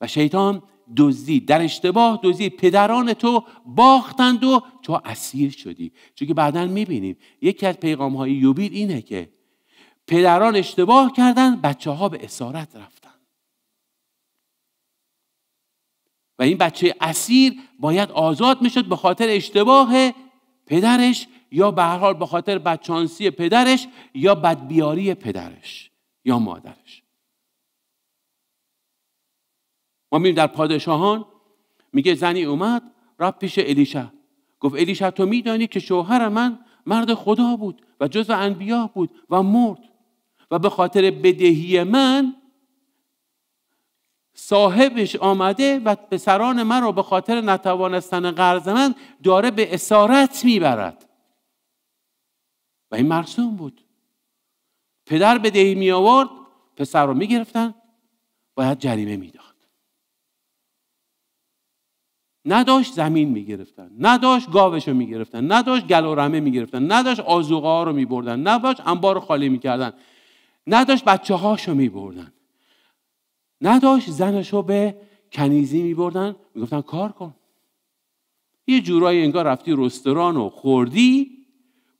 Speaker 1: و شیطان دزدی در اشتباه دزدی پدران تو باختند و تو اسیر شدی چون که بعدا میبینیم یکی از پیغام های یوبیل اینه که پدران اشتباه کردند بچه ها به اسارت رفتن و این بچه اسیر باید آزاد میشد به خاطر اشتباه پدرش یا به هر حال به خاطر بچانسی پدرش یا بدبیاری پدرش یا مادرش ما میریم در پادشاهان میگه زنی اومد رفت پیش الیشه. گفت الیشا تو میدانی که شوهر من مرد خدا بود و جزو انبیا بود و مرد و به خاطر بدهی من صاحبش آمده و پسران من رو به خاطر نتوانستن قرض من داره به اسارت میبرد و این مرسوم بود پدر بدهی می آورد پسر رو میگرفتن باید جریمه میداد نداشت زمین میگرفتن نداشت گاوش رو میگرفتن نداشت گل و رمه میگرفتن نداشت آزوغه ها رو میبردن نداشت انبار رو خالی میکردن نداشت بچه هاش رو میبردن نداشت زنش رو به کنیزی میبردن میگفتن کار کن یه جورایی انگار رفتی رستوران و خوردی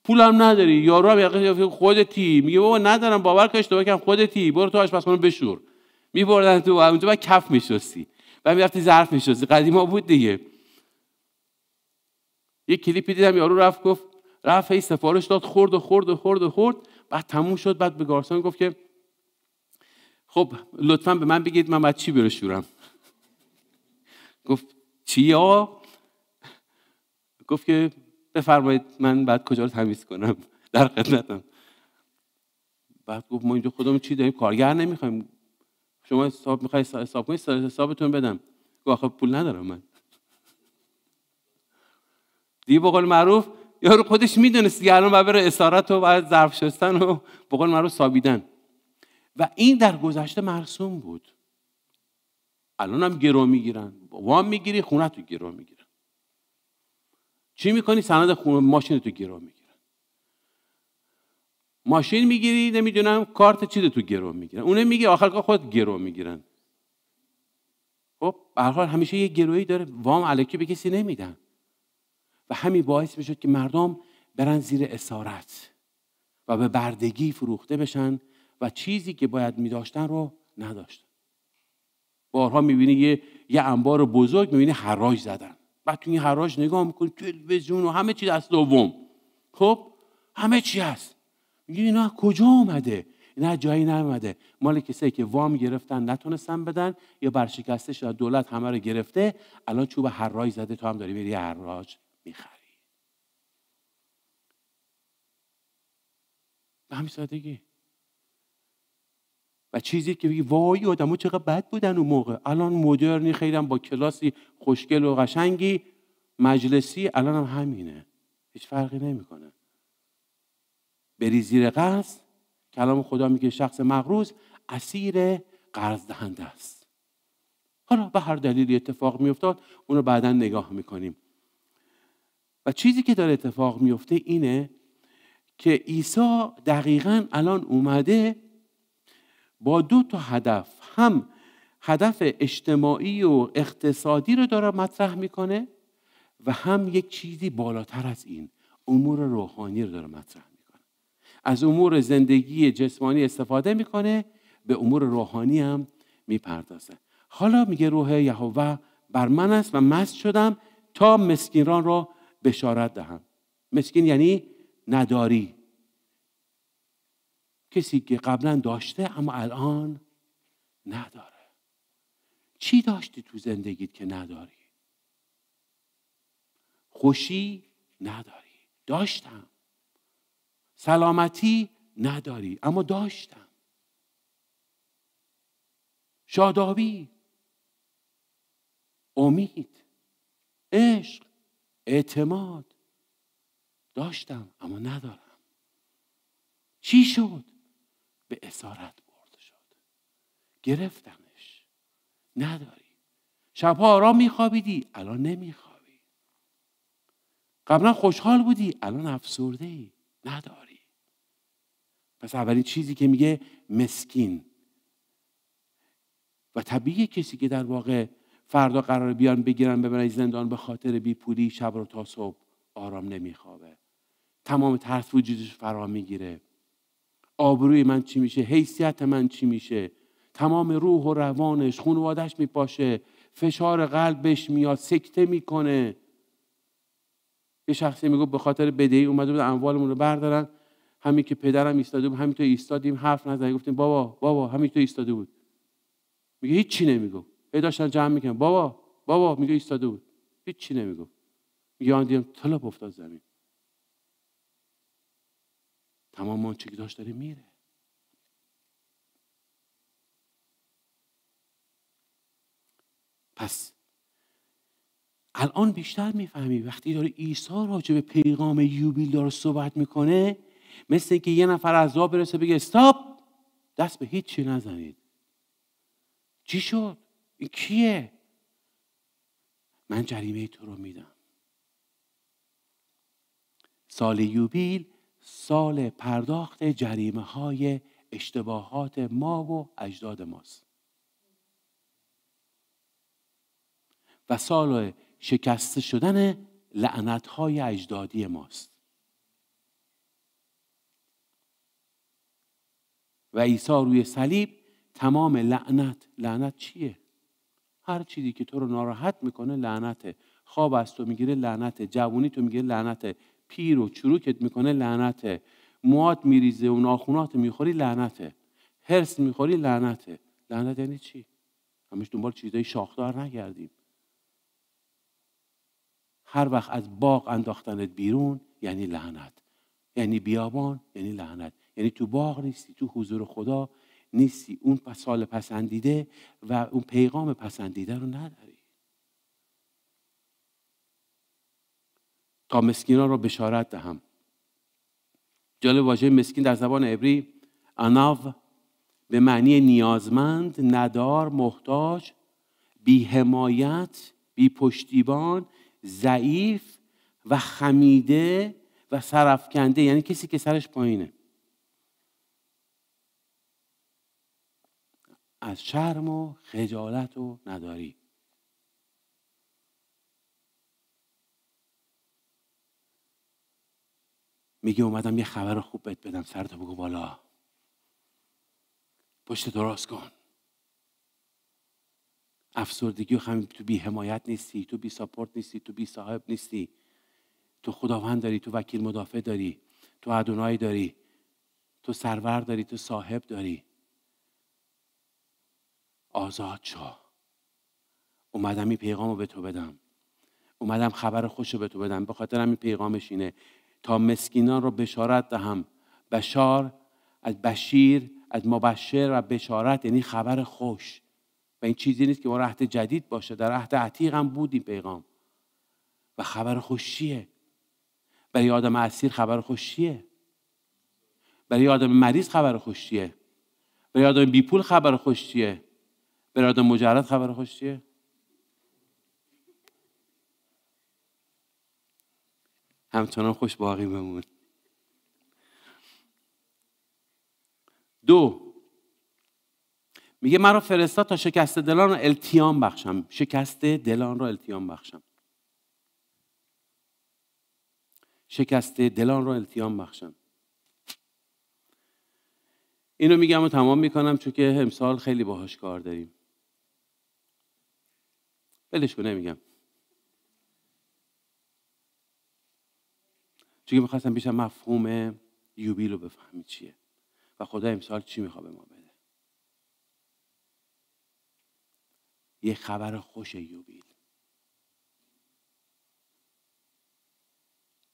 Speaker 1: پولم نداری یارو هم خودتی میگه بابا ندارم باور کن اشتباه کردم خودتی برو تو آشپزخونه بشور میبردن تو اونجا کف میشستی و میرفتی ظرف میشستی قدیما بود دیگه یه کلیپی دیدم یارو رفت گفت رفت هی سفارش داد خورد و خورد و خورد و خورد بعد تموم شد بعد به گارسان گفت که خب لطفا به من بگید من بعد چی برشورم گفت آقا؟ گفت که بفرمایید من بعد کجا رو تمیز کنم در خدمتم بعد گفت ما اینجا خودمون چی داریم کارگر نمیخوایم شما حساب میخوای حساب کنید حسابتون بدم گفت آخه پول ندارم من دیگه بقول معروف یارو خودش میدونست دیگه الان باید بره اسارت و بعد ظرف شستن و بقول معروف سابیدن و این در گذشته مرسوم بود الان هم گرو میگیرن وام میگیری خونه تو گرو میگیرن چی میکنی سند خونه ماشین تو گرو ماشین میگیری نمیدونم کارت چی تو گرو میگیرن اونه میگه کار خود گرو میگیرن خب به حال همیشه یه گروهی داره وام علکی به کسی نمیدن و همین باعث میشد که مردم برن زیر اسارت و به بردگی فروخته بشن و چیزی که باید میداشتن رو نداشتن بارها میبینی یه, یه انبار بزرگ میبینی حراج زدن بعد تو این حراج نگاه میکنی تلویزیون و همه چی دست دوم خب همه چی هست میگه اینا کجا اومده اینا جایی نمیده مال کسایی که وام گرفتن نتونستن بدن یا برشکسته شده دولت همه رو گرفته الان چوب رای زده تو هم داری بری حراج میخری به همین سادگی و چیزی که بگی وای آدمو چقدر بد بودن اون موقع الان مدرنی خیلی با کلاسی خوشگل و قشنگی مجلسی الان هم همینه هیچ فرقی نمیکنه بری زیر قرض کلام خدا میگه شخص مغروز اسیر قرض دهنده است حالا به هر دلیلی اتفاق میافتاد اونو بعدا نگاه میکنیم و چیزی که داره اتفاق میفته اینه که عیسی دقیقا الان اومده با دو تا هدف هم هدف اجتماعی و اقتصادی رو داره مطرح میکنه و هم یک چیزی بالاتر از این امور روحانی رو داره مطرح از امور زندگی جسمانی استفاده میکنه به امور روحانی هم میپردازه حالا میگه روح یهوه بر من است و مست شدم تا مسکینان را بشارت دهم مسکین یعنی نداری کسی که قبلا داشته اما الان نداره چی داشتی تو زندگیت که نداری خوشی نداری داشتم سلامتی نداری اما داشتم شادابی امید عشق اعتماد داشتم اما ندارم چی شد به اسارت برده شد گرفتمش نداری شبها آرام میخوابیدی الان نمیخوابی قبلا خوشحال بودی الان افسرده ای نداری پس اولین چیزی که میگه مسکین و طبیعی کسی که در واقع فردا قرار بیان بگیرن ببرن زندان به خاطر بی پولی شب رو تا صبح آرام نمیخوابه تمام ترس وجودش فرا میگیره آبروی من چی میشه حیثیت من چی میشه تمام روح و روانش خونوادش میپاشه فشار قلبش میاد سکته میکنه یه شخصی میگو به خاطر بدهی اومده بود اموالمون رو بردارن همین که پدرم ایستاده بود همین تو ایستادیم حرف نزدیم گفتیم بابا بابا همین تو ایستاده بود میگه هیچ چی نمیگو هی داشتن جمع میکنن بابا بابا میگه ایستاده بود هیچی چی نمیگو میگه آن افتاد زمین تمام آن چی که داشت داره میره پس الان بیشتر میفهمی وقتی داره عیسی راجع به پیغام یوبیل داره صحبت میکنه مثل اینکه یه نفر از آب برسه بگه استاپ دست به هیچی نزنید چی شد این کیه من جریمه تو رو میدم سال یوبیل سال پرداخت جریمه های اشتباهات ما و اجداد ماست و سال شکسته شدن لعنت های اجدادی ماست و عیسی روی صلیب تمام لعنت لعنت چیه هر چیزی که تو رو ناراحت میکنه لعنته خواب از تو میگیره لعنته جوونی تو میگیره لعنته پیر و چروکت میکنه لعنته موات میریزه و ناخونات میخوری لعنته هرس میخوری لعنته لعنت یعنی چی همش دنبال چیزای شاخدار نگردیم هر وقت از باغ انداختنت بیرون یعنی لعنت یعنی بیابان یعنی لعنت یعنی تو باغ نیستی تو حضور خدا نیستی اون سال پسندیده و اون پیغام پسندیده رو نداری تا مسکینان رو بشارت دهم جالب واژه مسکین در زبان عبری اناو به معنی نیازمند ندار محتاج بی حمایت بی پشتیبان ضعیف و خمیده و سرفکنده یعنی کسی که سرش پایینه از شرم و خجالت و نداری میگه اومدم یه خبر خوب بهت بدم سر بگو بالا پشت درست کن افسردگی و تو بی حمایت نیستی تو بی ساپورت نیستی تو بی صاحب نیستی تو خداوند داری تو وکیل مدافع داری تو ادونای داری تو سرور داری تو صاحب داری آزاد شو اومدم این پیغام رو به تو بدم اومدم خبر خوش رو به تو بدم به این پیغامش اینه تا مسکینان رو بشارت دهم بشار از بشیر از مبشر و بشارت یعنی خبر خوش و این چیزی نیست که ما عهد جدید باشه در عهد عتیق هم بود این پیغام و خبر خوشیه برای آدم اسیر خبر خوشیه برای آدم مریض خبر خوشیه برای آدم بی پول خبر خوشیه برادر مجرد خبر خوش چیه همچنان خوش باقی بمون دو میگه مرا فرستاد تا شکست دلان را التیام بخشم شکست دلان را التیام بخشم شکست دلان را التیام بخشم اینو میگم و تمام میکنم چون که امسال خیلی باهاش کار داریم بلشو کن نمیگم چون میخواستم بیشتر مفهوم یوبیل رو بفهمی چیه و خدا امسال چی میخواد به ما بده یه خبر خوش یوبیل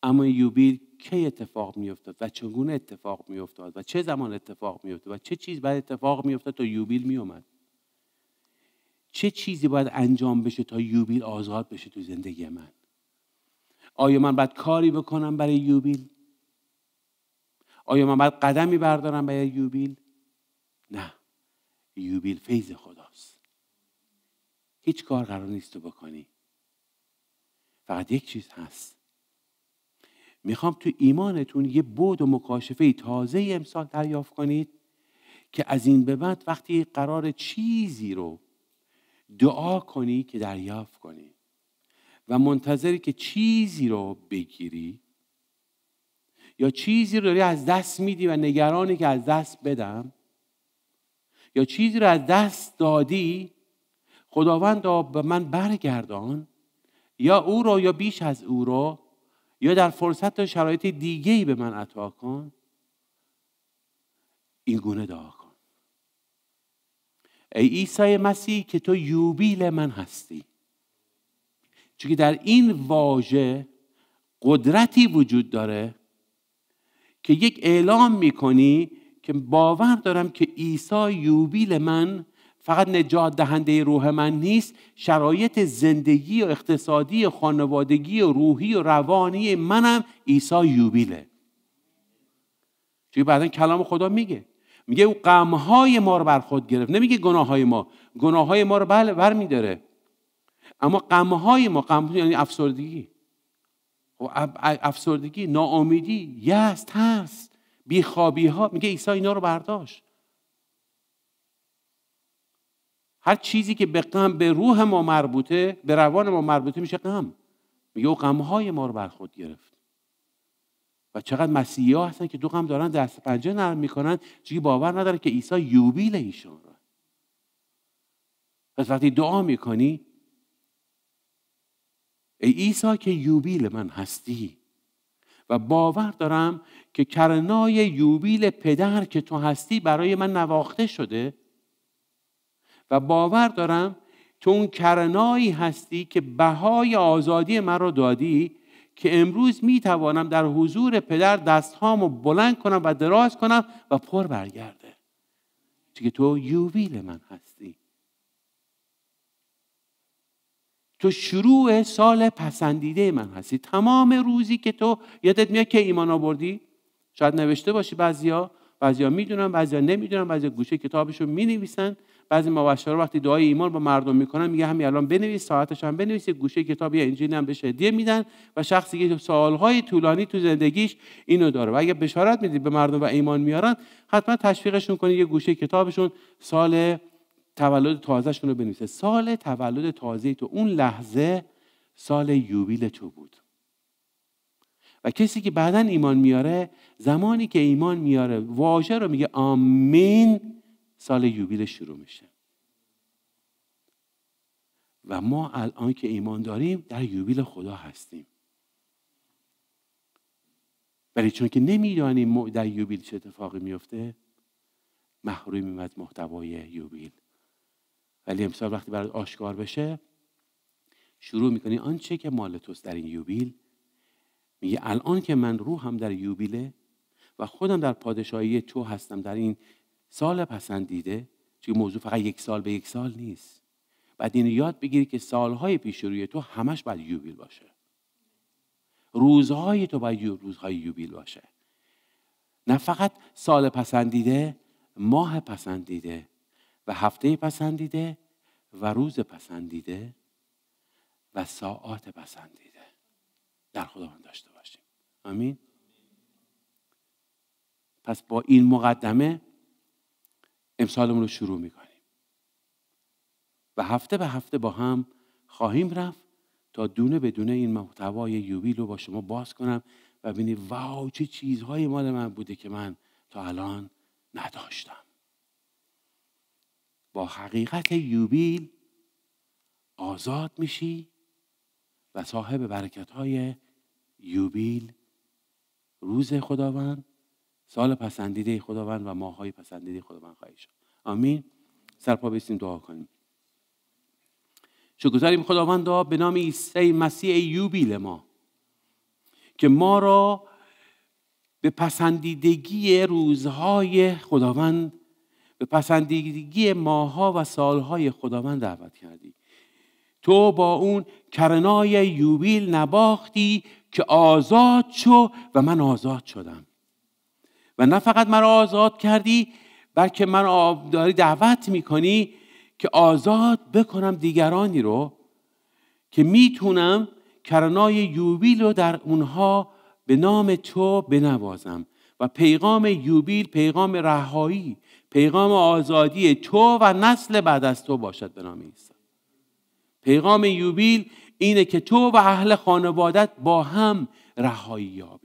Speaker 1: اما یوبیل کی اتفاق میافتاد و چگونه اتفاق میافتاد و چه زمان اتفاق میافتاد و چه چیز بعد اتفاق میافتاد تا یوبیل میومد چه چیزی باید انجام بشه تا یوبیل آزاد بشه تو زندگی من آیا من باید کاری بکنم برای یوبیل آیا من باید قدمی بردارم برای یوبیل نه یوبیل فیض خداست هیچ کار قرار نیست تو بکنی فقط یک چیز هست میخوام تو ایمانتون یه بود و مکاشفه تازه امسال دریافت کنید که از این به بعد وقتی قرار چیزی رو دعا کنی که دریافت کنی و منتظری که چیزی رو بگیری یا چیزی رو داری از دست میدی و نگرانی که از دست بدم یا چیزی رو از دست دادی خداوند به من برگردان یا او رو یا بیش از او رو یا در فرصت و شرایط دیگه ای به من عطا کن این گونه دعا کن ای عیسی مسیح که تو یوبیل من هستی چون که در این واژه قدرتی وجود داره که یک اعلام میکنی که باور دارم که عیسی یوبیل من فقط نجات دهنده روح من نیست شرایط زندگی و اقتصادی و خانوادگی و روحی و روانی منم عیسی یوبیله چون بعدا کلام خدا میگه میگه او غمهای ما رو بر خود گرفت نمیگه گناههای ما گناههای ما رو بله بر میداره اما غمهای ما غم یعنی افسردگی و خب، افسردگی ناامیدی یست هست بیخوابی ها میگه عیسی اینا رو برداشت هر چیزی که به غم به روح ما مربوطه به روان ما مربوطه میشه غم میگه او غمهای ما رو بر خود گرفت و چقدر مسیحی ها هستن که دو غم دارن دست پنجه نرم میکنن چون باور ندارن که عیسی یوبیل ایشان رو پس وقتی دعا میکنی ای عیسی که یوبیل من هستی و باور دارم که کرنای یوبیل پدر که تو هستی برای من نواخته شده و باور دارم تو اون کرنایی هستی که بهای آزادی رو دادی که امروز می توانم در حضور پدر هامو بلند کنم و دراز کنم و پر برگرده چون تو یوویل من هستی تو شروع سال پسندیده من هستی تمام روزی که تو یادت میاد که ایمان آوردی شاید نوشته باشی بعضیا بعضیا میدونن بعضیا نمیدونن بعضیا گوشه کتابشو مینویسن بعضی مبشرا وقتی دعای ایمان با مردم میکنن میگه همین الان بنویس ساعتش هم بنویس گوشه کتاب یا انجیل هم بشه هدیه میدن و شخصی که سالهای طولانی تو زندگیش اینو داره و اگه بشارت میدید به مردم و ایمان میارن حتما تشویقشون کنید یه گوشه کتابشون سال تولد تازهشون رو بنویسه سال تولد تازه تو اون لحظه سال یوبیل تو بود و کسی که بعدا ایمان میاره زمانی که ایمان میاره واژه رو میگه آمین سال یوبیل شروع میشه و ما الان که ایمان داریم در یوبیل خدا هستیم ولی چون که نمیدانیم در یوبیل چه اتفاقی میفته محروم میمد محتوای یوبیل ولی امسال وقتی برات آشکار بشه شروع میکنی آنچه که مال توست در این یوبیل میگه الان که من روحم در یوبیله و خودم در پادشاهی تو هستم در این سال پسندیده چون موضوع فقط یک سال به یک سال نیست بعد این یاد بگیری که سالهای پیش روی تو همش باید یوبیل باشه روزهای تو باید روزهای یوبیل باشه نه فقط سال پسندیده ماه پسندیده و هفته پسندیده و روز پسندیده و ساعات پسندیده در خداوند داشته باشیم آمین پس با این مقدمه امسالمون رو شروع میکنیم و هفته به هفته با هم خواهیم رفت تا دونه به دونه این محتوای یوبیل رو با شما باز کنم و ببینید واو چه چیزهای مال من بوده که من تا الان نداشتم با حقیقت یوبیل آزاد میشی و صاحب برکت های یوبیل روز خداوند سال پسندیده خداوند و های پسندیده خداوند خواهی شد آمین سرپا بیستیم دعا کنیم شکرگزاریم خداوند دعا به نام عیسی مسیح یوبیل ما که ما را به پسندیدگی روزهای خداوند به پسندیدگی ماها و سالهای خداوند دعوت کردی تو با اون کرنای یوبیل نباختی که آزاد شو و من آزاد شدم و نه فقط مرا آزاد کردی بلکه من داری دعوت میکنی که آزاد بکنم دیگرانی رو که میتونم کرنای یوبیل رو در اونها به نام تو بنوازم و پیغام یوبیل پیغام رهایی پیغام آزادی تو و نسل بعد از تو باشد به نام عیسی پیغام یوبیل اینه که تو و اهل خانوادت با هم رهایی یابید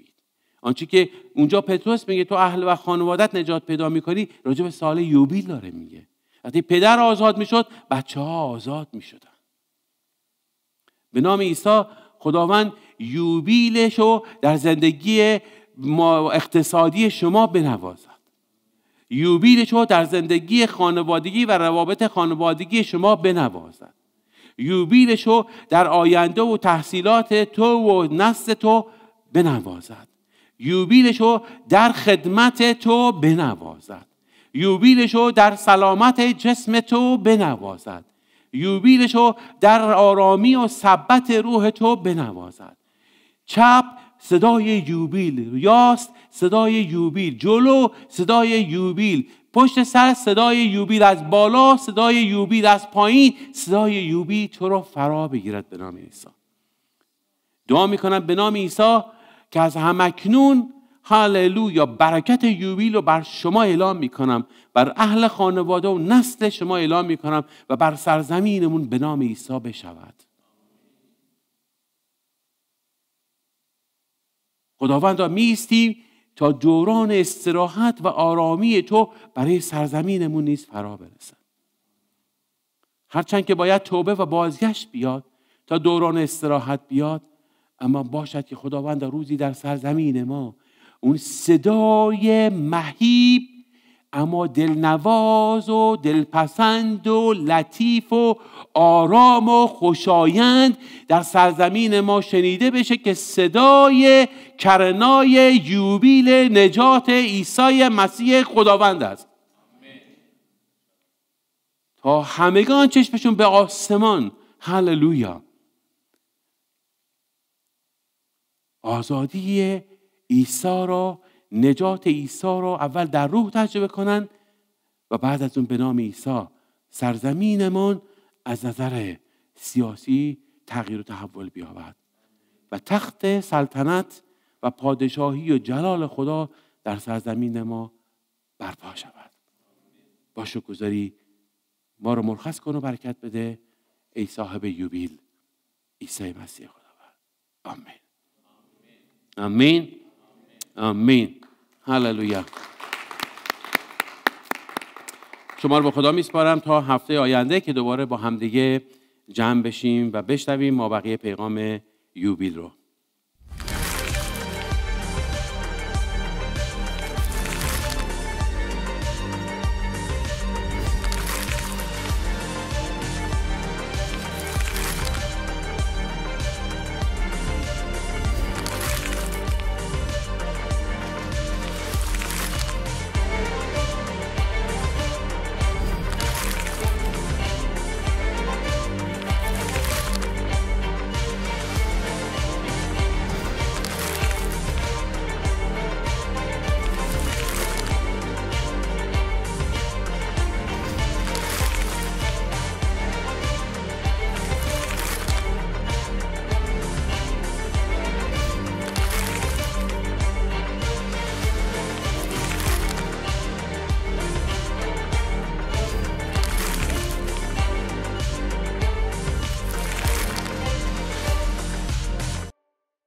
Speaker 1: آنچه که اونجا پتروس میگه تو اهل و خانوادت نجات پیدا میکنی راجع به سال یوبیل داره میگه وقتی پدر آزاد میشد بچه ها آزاد میشدن به نام عیسی خداوند یوبیلش رو در زندگی اقتصادی شما بنوازد یوبیلش رو در زندگی خانوادگی و روابط خانوادگی شما بنوازد یوبیلش رو در آینده و تحصیلات تو و نسل تو بنوازد یوبیلشو در خدمت تو بنوازد یوبیلشو در سلامت جسم تو بنوازد یوبیلشو در آرامی و ثبت روح تو بنوازد چپ صدای یوبیل یاست، صدای یوبیل جلو صدای یوبیل پشت سر صدای یوبیل از بالا صدای یوبیل از پایین صدای یوبیل تو رو فرا بگیرد به نام عیسی دعا میکنم به نام عیسی که از همکنون یا برکت یوبیل رو بر شما اعلام میکنم بر اهل خانواده و نسل شما اعلام میکنم و بر سرزمینمون به نام عیسی بشود خداوند میستیم تا دوران استراحت و آرامی تو برای سرزمینمون نیز فرا برسد هرچند که باید توبه و بازگشت بیاد تا دوران استراحت بیاد اما باشد که خداوند روزی در سرزمین ما اون صدای مهیب اما دلنواز و دلپسند و لطیف و آرام و خوشایند در سرزمین ما شنیده بشه که صدای کرنای یوبیل نجات عیسی مسیح خداوند است تا همگان چشمشون به آسمان هللویا آزادی عیسی را نجات عیسی را اول در روح تجربه کنند و بعد از اون به نام عیسی سرزمینمان از نظر سیاسی تغییر و تحول بیابد و تخت سلطنت و پادشاهی و جلال خدا در سرزمین ما برپا شود با گذاری ما رو مرخص کن و برکت بده ای صاحب یوبیل عیسی مسیح خداوند آمین آمین، آمین، هللویا شما رو به خدا میسپارم تا هفته آینده که دوباره با همدیگه جمع بشیم و بشنویم ما بقیه پیغام یوبیل رو